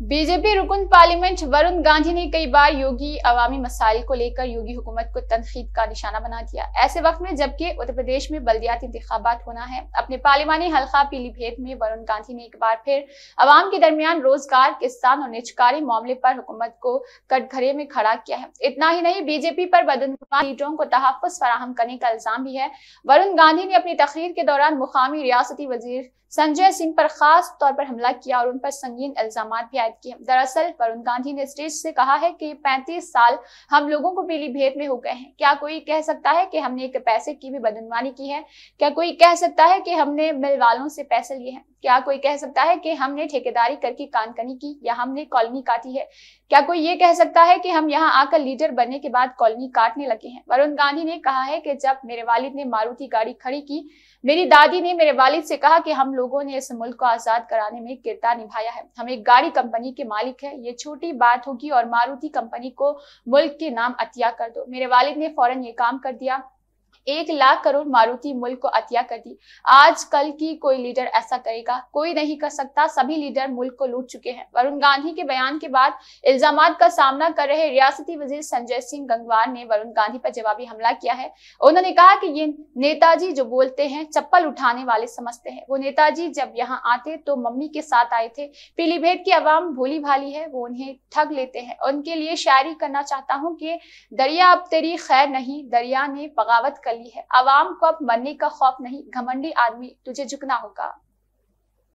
BJP रुकन parliament Varun Gandhi ने कई बार योगी अवामी मसाइल को लेकर योगी हुकूमत को तनखीद का निशाना बना दिया ऐसे वक्त में जबकि उत्तर प्रदेश में बल्दियाती इंतबात होना है अपने पार्लियामानी हल्का पीलीभीत में वरुण गांधी ने एक बार फिर अवाम के दरमियान रोजगार किसान और निचकारी मामले पर हुकूमत को कटघरे में खड़ा किया है इतना ही नहीं बीजेपी पर बदनवा लीडरों को तहफ़ फराहम करने का इल्जाम भी है वरुण गांधी ने अपनी तकरीर के दौरान मुकामी रियासती वजीर संजय सिंह पर खास तौर पर हमला किया और उन पर संगीन इल्जाम भी आए शिकायत की दरअसल वरुण गांधी ने स्टेज से कहा है कि 35 साल हम लोगों को भेद में हो गए हैं क्या कोई कह सकता है कि हमने एक पैसे की भी बदनवानी की है क्या कोई कह सकता है कि हमने मिल वालों से पैसे लिए हैं क्या कोई कह सकता है कि हमने ठेकेदारी करके कानकनी की या हमने कॉलोनी काटी है क्या कोई ये कह सकता है कि हम यहाँ आकर लीडर बनने के बाद कॉलोनी काटने लगे हैं वरुण गांधी ने कहा है कि जब मेरे वालिद ने मारुति गाड़ी खड़ी की मेरी दादी ने मेरे वालिद से कहा कि हम लोगों ने इस मुल्क को आजाद कराने में किरदार निभाया है हम एक गाड़ी कंपनी कंपनी के मालिक है ये छोटी बात होगी और मारुति कंपनी को मुल्क के नाम अतिया कर दो मेरे वालिद ने फौरन ये काम कर दिया एक लाख करोड़ मारुति मुल्क को अतिया कर दी आज कल की कोई लीडर ऐसा करेगा कोई नहीं कर सकता सभी लीडर मुल्क को लूट चुके हैं वरुण गांधी के बयान के बाद इल्जाम का सामना कर रहे रियासती वजीर संजय सिंह गंगवार ने वरुण गांधी पर जवाबी हमला किया है उन्होंने कहा कि ये नेताजी जो बोलते हैं चप्पल उठाने वाले समझते हैं वो नेताजी जब यहाँ आते तो मम्मी के साथ आए थे पीलीभीत की आवाम भोली भाली है वो उन्हें ठग लेते हैं उनके लिए शायरी करना चाहता हूँ कि दरिया अब तेरी खैर नहीं दरिया ने बगावत कर फैली है आवाम को अब मरने का खौफ नहीं घमंडी आदमी तुझे झुकना होगा